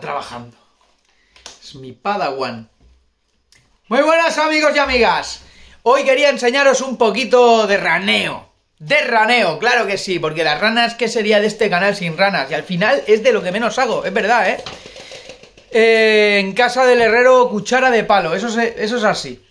trabajando. Es mi Padawan. Muy buenas amigos y amigas. Hoy quería enseñaros un poquito de raneo. De raneo, claro que sí, porque las ranas, ¿qué sería de este canal sin ranas? Y al final es de lo que menos hago, es verdad, ¿eh? eh en casa del herrero, cuchara de palo, eso es, eso es así.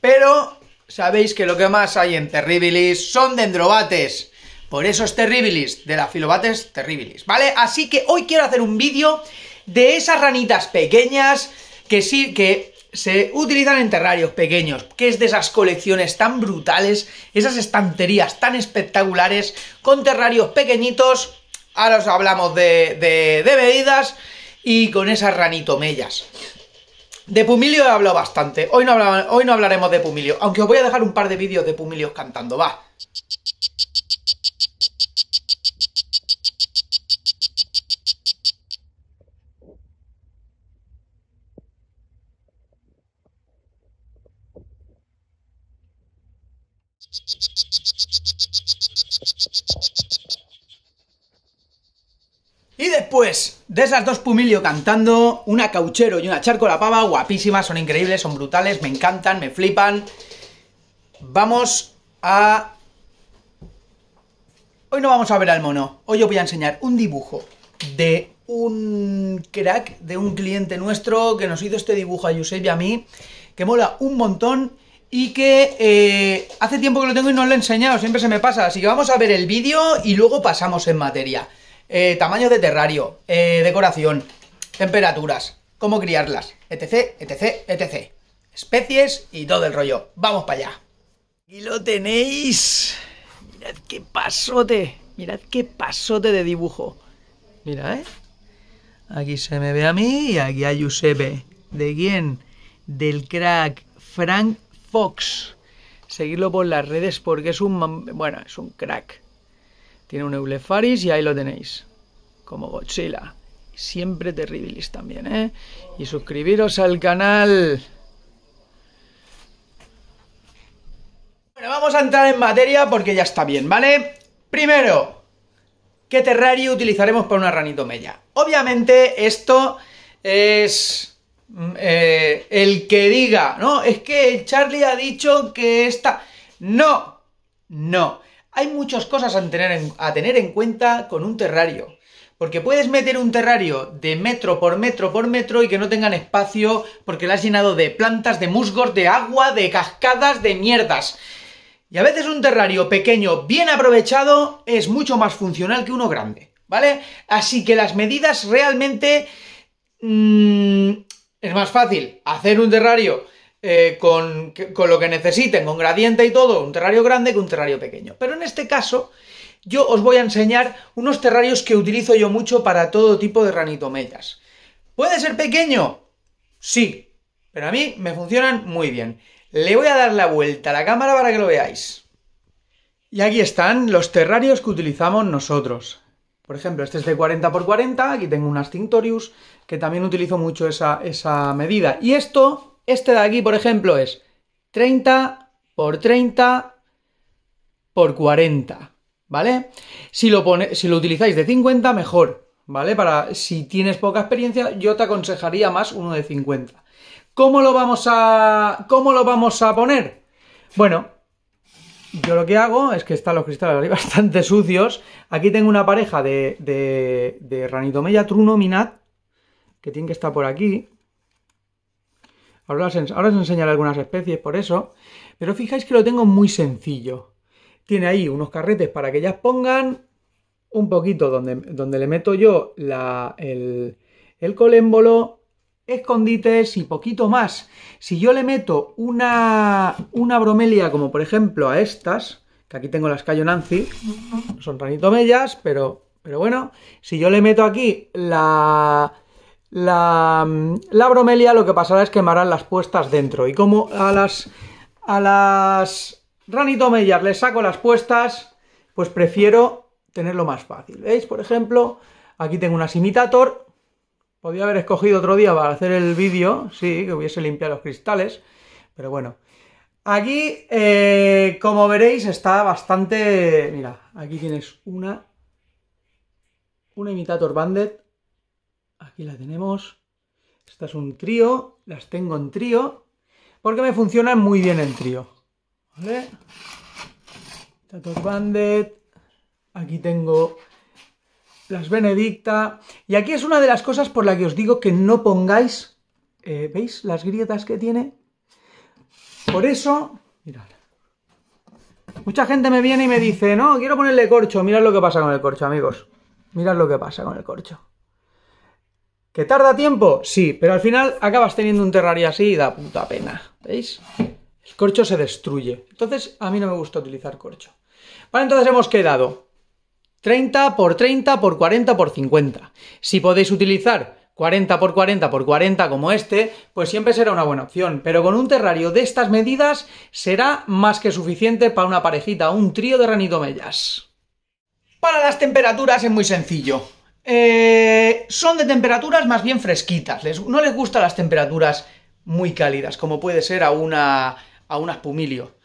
Pero sabéis que lo que más hay en Terribilis son dendrobates. Por eso es Terribilis, de la Filobates Terribilis, ¿vale? Así que hoy quiero hacer un vídeo de esas ranitas pequeñas que sí, que se utilizan en terrarios pequeños, que es de esas colecciones tan brutales, esas estanterías tan espectaculares, con terrarios pequeñitos. Ahora os hablamos de, de, bebidas y con esas ranitomellas. De Pumilio he hablado bastante. Hoy no, hoy no hablaremos de Pumilio, aunque os voy a dejar un par de vídeos de Pumilio cantando, va. Pues de esas dos Pumilio cantando, una Cauchero y una Charco la Pava, guapísimas, son increíbles, son brutales, me encantan, me flipan. Vamos a... Hoy no vamos a ver al mono, hoy os voy a enseñar un dibujo de un crack, de un cliente nuestro que nos hizo este dibujo a Yusef y a mí, que mola un montón y que eh, hace tiempo que lo tengo y no lo he enseñado, siempre se me pasa, así que vamos a ver el vídeo y luego pasamos en materia. Eh, tamaño de terrario, eh, decoración, temperaturas, cómo criarlas, etc, etc, etc. Especies y todo el rollo. Vamos para allá. Y lo tenéis. Mirad qué pasote. Mirad qué pasote de dibujo. Mira, ¿eh? Aquí se me ve a mí y aquí a Giuseppe. ¿De quién? Del crack Frank Fox. Seguidlo por las redes porque es un... Bueno, es un crack. Tiene un Eulefaris y ahí lo tenéis. Como Godzilla. Siempre terribilis también, ¿eh? Y suscribiros al canal. Bueno, vamos a entrar en materia porque ya está bien, ¿vale? Primero, ¿qué terrario utilizaremos para una ranito mella? Obviamente esto es... Mm, eh, el que diga, no, es que Charlie ha dicho que esta... No, no. Hay muchas cosas a tener en, cuenta con un terrario. Porque puedes meter un terrario de metro por metro por metro y que no tengan espacio porque lo has llenado de plantas, de musgos, de agua, de cascadas, de mierdas. Y a veces un terrario pequeño bien aprovechado es mucho más funcional que uno grande, ¿vale? Así que las medidas realmente... Mm, es más fácil hacer un terrario eh, con, lo que necesiten, con gradiente y todo, un terrario grande que un terrario pequeño. Pero en este caso, yo os voy a enseñar unos terrarios que utilizo yo mucho para todo tipo de ranitomellas. ¿Puede ser pequeño? Sí, pero a mí me funcionan muy bien. Le voy a dar la vuelta a la cámara para que lo veáis. Y aquí están los terrarios que utilizamos nosotros. Por ejemplo, este es de 40x40, aquí tengo un Astintorius, que también utilizo mucho esa, esa medida. Y esto este de aquí, por ejemplo, es 30 por 30 por 40, ¿vale? Si lo, pone, si lo utilizáis de 50, mejor, ¿vale? Para si tienes poca experiencia, yo te aconsejaría más uno de 50. ¿Cómo lo vamos a, cómo lo vamos a poner? Bueno, yo lo que hago es que están los cristales bastante sucios. Aquí tengo una pareja de, de, de trunominat, que tiene que estar por aquí. Ahora os, enseñaré algunas especies por eso, pero fijáis que lo tengo muy sencillo. Tiene ahí unos carretes para que ellas pongan un poquito donde, donde le meto yo la, el, colémbolo, escondites y poquito más. Si yo le meto una, una bromelia como por ejemplo a estas, que aquí tengo las Cayo Nancy, son ranitomellas, pero, pero bueno, si yo le meto aquí la Mm, la, bromelia lo que pasará es quemarán las puestas dentro. Y como a las, a las ranitomellas les saco las puestas, pues prefiero tenerlo más fácil. ¿Veis? Por ejemplo, aquí tengo unas imitator. Podría haber escogido otro día para hacer el vídeo, sí, que hubiese limpiado los cristales, pero bueno. Aquí, eh, como veréis, está bastante... Mira, aquí tienes una... Una imitator banded Aquí la tenemos. Esta es un trío, las tengo en trío, porque me funcionan muy bien en trío. ¿Vale? Tatos Bandit. Aquí tengo las Benedicta. Y aquí es una de las cosas por la que os digo que no pongáis... Eh, ¿Veis las grietas que tiene? Por eso... Mirad. Mucha gente me viene y me dice, no, quiero ponerle corcho. Mirad lo que pasa con el corcho, amigos. Mirad lo que pasa con el corcho. ¿Que tarda tiempo? Sí, pero al final acabas teniendo un terrario así y da puta pena. ¿Veis? El corcho se destruye. Entonces, a mí no me gusta utilizar corcho. Vale, entonces hemos quedado 30 por 30 por 40 por 50. Si podéis utilizar 40 por 40 por 40 como este, pues siempre será una buena opción. Pero con un terrario de estas medidas será más que suficiente para una parejita, un trío de ranidomellas. Para las temperaturas es muy sencillo. Eh, son de temperaturas más bien fresquitas. no les gustan las temperaturas muy cálidas, como puede ser a una, a un aspumilio.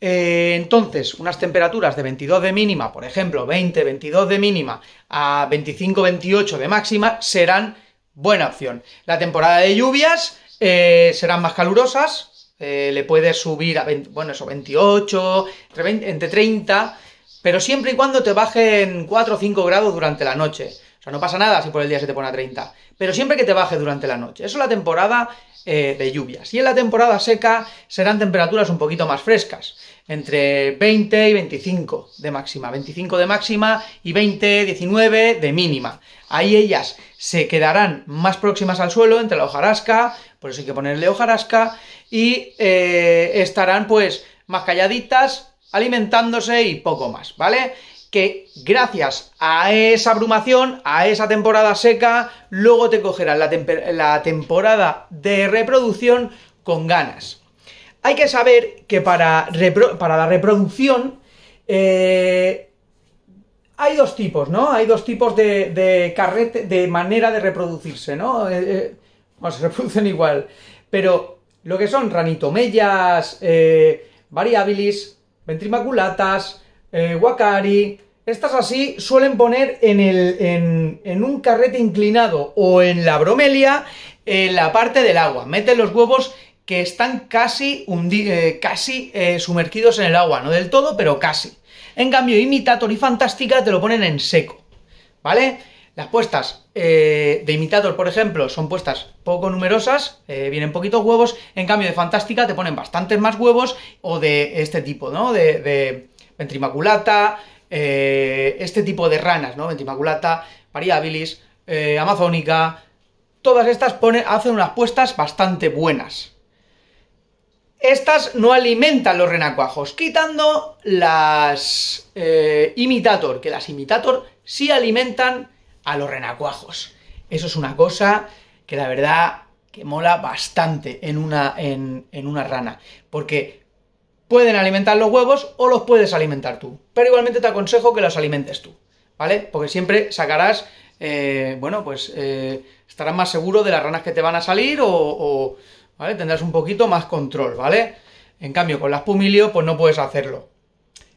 Eh, entonces, unas temperaturas de 22 de mínima, por ejemplo, 20, 22 de mínima a 25, 28 de máxima, serán buena opción. La temporada de lluvias eh, serán más calurosas, le puedes subir a bueno, eso, 28, entre, entre 30, pero siempre y cuando te bajen 4 o 5 grados durante la noche no pasa nada si por el día se te pone a 30. Pero siempre que te baje durante la noche. Eso es la temporada eh, de lluvias. Y en la temporada seca serán temperaturas un poquito más frescas. Entre 20 y 25 de máxima. 25 de máxima y 20, 19 de mínima. Ahí ellas se quedarán más próximas al suelo, entre la hojarasca, por eso hay que ponerle hojarasca, y eh, estarán pues más calladitas, alimentándose y poco más, ¿vale? que gracias a esa abrumación, a esa temporada seca, luego te cogerán la, temporada de reproducción con ganas. Hay que saber que para, la reproducción eh, hay dos tipos, ¿no? Hay dos tipos de, manera de reproducirse, ¿no? Eh, eh, se reproducen igual. Pero lo que son ranitomellas, variabilis, Ventrimaculatas eh, estas así suelen poner en, un carrete inclinado o en la bromelia en la parte del agua. Meten los huevos que están casi, eh, eh, sumergidos en el agua. No del todo, pero casi. En cambio, Imitator y Fantástica te lo ponen en seco. ¿Vale? Las puestas eh, de Imitator, por ejemplo, son puestas poco numerosas, vienen poquitos huevos. En cambio, de Fantástica te ponen bastantes más huevos o de este tipo, ¿no? De, de Ventrimaculata, eh, este tipo de ranas, ¿no? Ventimaculata, variabilis, eh, amazónica, todas estas hacen unas puestas bastante buenas. Estas no alimentan los renacuajos, quitando las eh, imitator, que las imitator sí alimentan a los renacuajos. Eso es una cosa que la verdad que mola bastante en una, en una rana, porque pueden alimentar los huevos o los puedes alimentar tú. Pero igualmente te aconsejo que los alimentes tú, ¿vale? Porque siempre sacarás, eh, bueno, pues eh, estarás más seguro de las ranas que te van a salir o, ¿vale? Tendrás un poquito más control, ¿vale? En cambio, con las pumilio, pues no puedes hacerlo.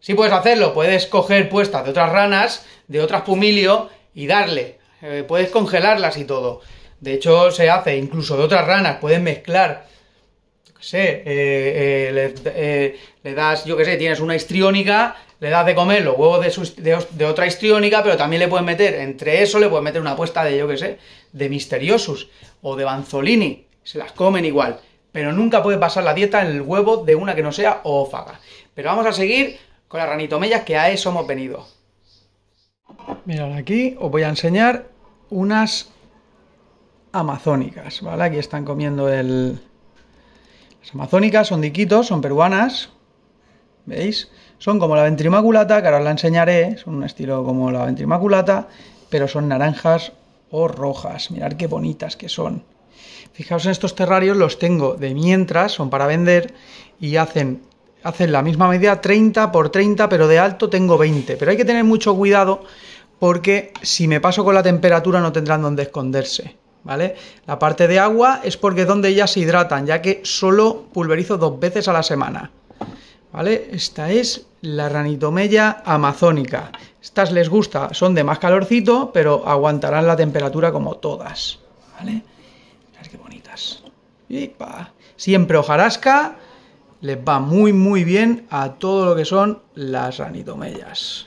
Sí puedes hacerlo, puedes coger puestas de otras ranas, de otras pumilio y darle. Eh, puedes congelarlas y todo. De hecho, se hace incluso de otras ranas, puedes mezclar sé, eh, eh, eh, le, das, yo que sé, tienes una histriónica, le das de comer los huevos de, de, otra histriónica, pero también le puedes meter, entre eso le puedes meter una apuesta de, yo que sé, de Misteriosus o de Banzolini, se las comen igual. Pero nunca puedes pasar la dieta en el huevo de una que no sea oófaga. Pero vamos a seguir con las ranitomellas que a eso hemos venido. Mirad, aquí os voy a enseñar unas amazónicas, ¿vale? Aquí están comiendo el, las amazónicas son diquitos, son peruanas. ¿Veis? Son como la ventrimaculata, que ahora os la enseñaré. Son un estilo como la ventrimaculata, pero son naranjas o rojas. Mirad qué bonitas que son. Fijaos en estos terrarios, los tengo de mientras, son para vender y hacen, hacen la misma medida 30 por 30, pero de alto tengo 20. Pero hay que tener mucho cuidado porque si me paso con la temperatura no tendrán donde esconderse. ¿vale? La parte de agua es porque es donde ellas se hidratan, ya que solo pulverizo dos veces a la semana. ¿Vale? Esta es la ranitomella amazónica. Estas les gusta, son de más calorcito, pero aguantarán la temperatura como todas. ¿Vale? qué bonitas. Siempre hojarasca, les va muy muy bien a todo lo que son las ranitomellas.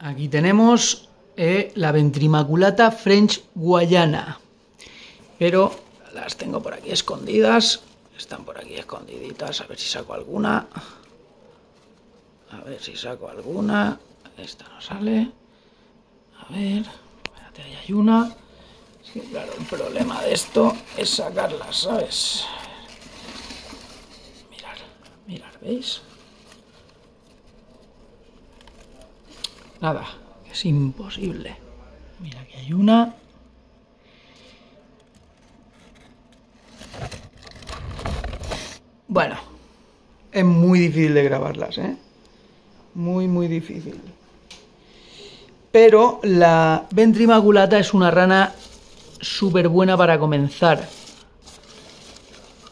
Aquí tenemos eh, la ventrimaculata French Guayana. Pero las tengo por aquí escondidas. Están por aquí escondiditas. A ver si saco alguna. A ver si saco alguna. Esta no sale. A ver. Espérate, ahí hay una. Sí, claro, el problema de esto es sacarlas, ¿sabes? Mirar, mirar, ¿veis? Nada, es imposible. Mira, que hay una. Bueno, es muy difícil de grabarlas, ¿eh? Muy, muy difícil. Pero la ventrimaculata es una rana súper buena para comenzar.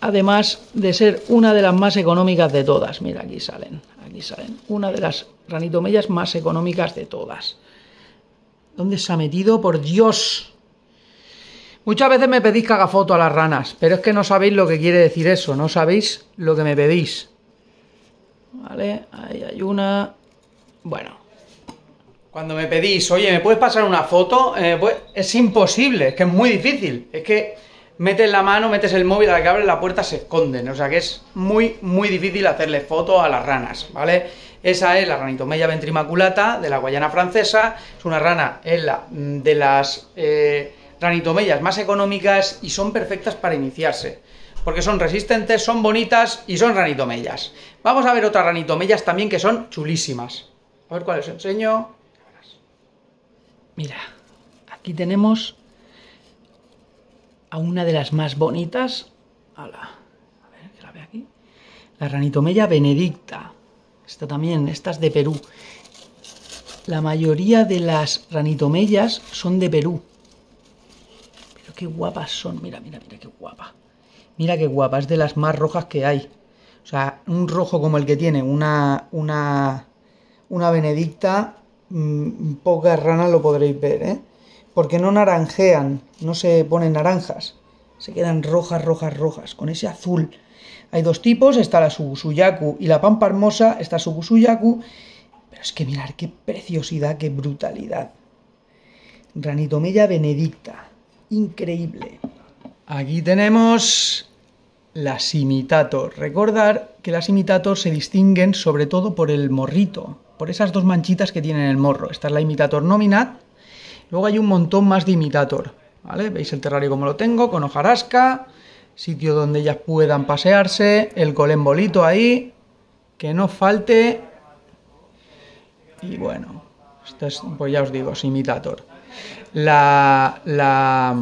Además de ser una de las más económicas de todas. Mira, aquí salen, aquí salen. Una de las ranitomellas más económicas de todas. ¿Dónde se ha metido? Por Dios. Muchas veces me pedís que haga foto a las ranas, pero es que no sabéis lo que quiere decir eso, no sabéis lo que me pedís. Vale, ahí hay una... Bueno. Cuando me pedís, oye, ¿me puedes pasar una foto? Eh, pues, es imposible, es que es muy difícil. Es que metes la mano, metes el móvil, a la que abres la puerta se esconden. O sea que es muy, muy difícil hacerle foto a las ranas, ¿vale? Esa es la ranitomella ventrimaculata de la Guayana francesa. Es una rana es la, mm, de las eh, ranitomellas más económicas y son perfectas para iniciarse. Porque son resistentes, son bonitas y son ranitomellas. Vamos a ver otras ranitomellas también que son chulísimas. A ver cuál os enseño. Mira, aquí tenemos a una de las más bonitas. a ver, que la ve aquí. La ranitomella benedicta. Esta también, esta es de Perú. La mayoría de las ranitomellas son de Perú. Pero qué guapas son. Mira, mira, mira qué guapa. Mira qué guapa. Es de las más rojas que hay. O sea, un rojo como el que tiene una, una, una benedicta, mm, pocas ranas lo podréis ver, ¿eh? porque no naranjean, no se ponen naranjas, se quedan rojas, rojas, rojas, con ese azul. Hay dos tipos, está la Subusuyaku y la Pampa Hermosa, está Subusuyaku, pero es que mirar qué preciosidad, qué brutalidad. Granitomella benedicta, increíble. Aquí tenemos las imitator. Recordar que las imitator se distinguen sobre todo por el morrito, por esas dos manchitas que tienen el morro. Esta es la imitator nominat Luego hay un montón más de imitator, ¿vale? Veis el terrario como lo tengo, con hojarasca, sitio donde ellas puedan pasearse, el colembolito ahí, que no falte. Y bueno, esto es, pues ya os digo, es imitator. La, la,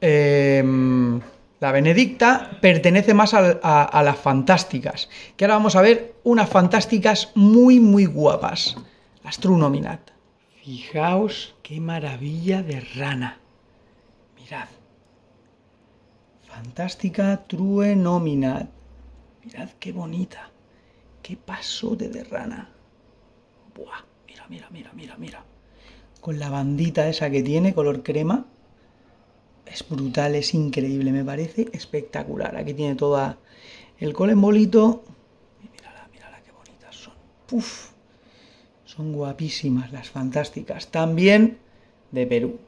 em, la Benedicta pertenece más a, las fantásticas, que ahora vamos a ver unas fantásticas muy, muy guapas, las Fijaos qué maravilla de rana. Mirad. Fantástica true Mirad qué bonita. Qué pasote de rana. Buah, mira, mira, mira, mira, mira. Con la bandita esa que tiene, color crema. Es brutal, es increíble, me parece espectacular. Aquí tiene toda el colembolito. Y mírala, mírala qué bonitas son. Puf. Son guapísimas las fantásticas. También de Perú.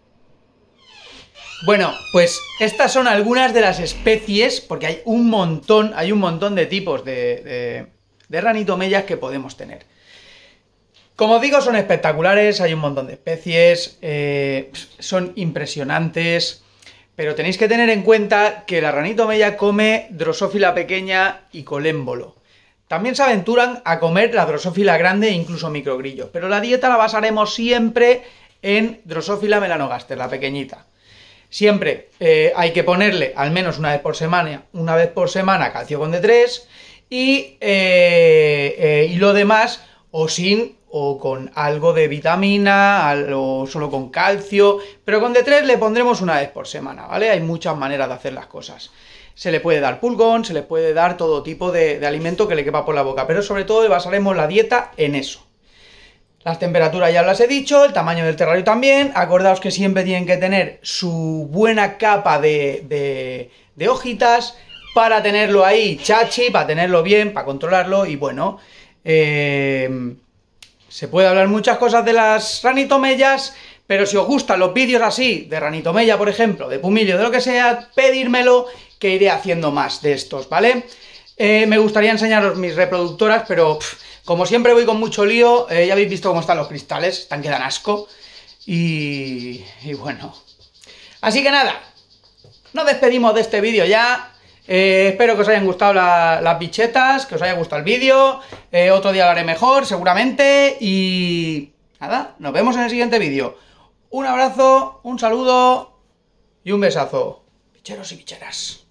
Bueno, pues estas son algunas de las especies, porque hay un montón, hay un montón de tipos de, ranito mellas que podemos tener. Como digo, son espectaculares, hay un montón de especies, eh, son impresionantes, pero tenéis que tener en cuenta que la ranitomella come drosófila pequeña y colémbolo. También se aventuran a comer la drosófila grande e incluso microgrillos, pero la dieta la basaremos siempre en drosófila melanogaster, la pequeñita. Siempre eh, hay que ponerle al menos una vez por semana, una vez por semana calcio con D3 y, eh, eh, y lo demás o sin o con algo de vitamina o solo con calcio, pero con D3 le pondremos una vez por semana, ¿vale? Hay muchas maneras de hacer las cosas se le puede dar pulgón, se le puede dar todo tipo de, alimento que le quepa por la boca, pero sobre todo basaremos la dieta en eso. Las temperaturas ya las he dicho, el tamaño del terrario también. Acordaos que siempre tienen que tener su buena capa de, hojitas para tenerlo ahí chachi, para tenerlo bien, para controlarlo y bueno. Eh, se puede hablar muchas cosas de las ranitomellas, pero si os gustan los vídeos así, de ranitomella, por ejemplo, de pumillo, de lo que sea, pedírmelo que iré haciendo más de estos, ¿vale? Eh, me gustaría enseñaros mis reproductoras, pero como siempre voy con mucho lío, eh, ya habéis visto cómo están los cristales, están que dan asco. Y, bueno. Así que nada, nos despedimos de este vídeo ya. Eh, espero que os hayan gustado las bichetas, que os haya gustado el vídeo. otro día lo haré mejor, seguramente. Y nada, nos vemos en el siguiente vídeo. Un abrazo, un saludo y un besazo. Bicheros y bicheras.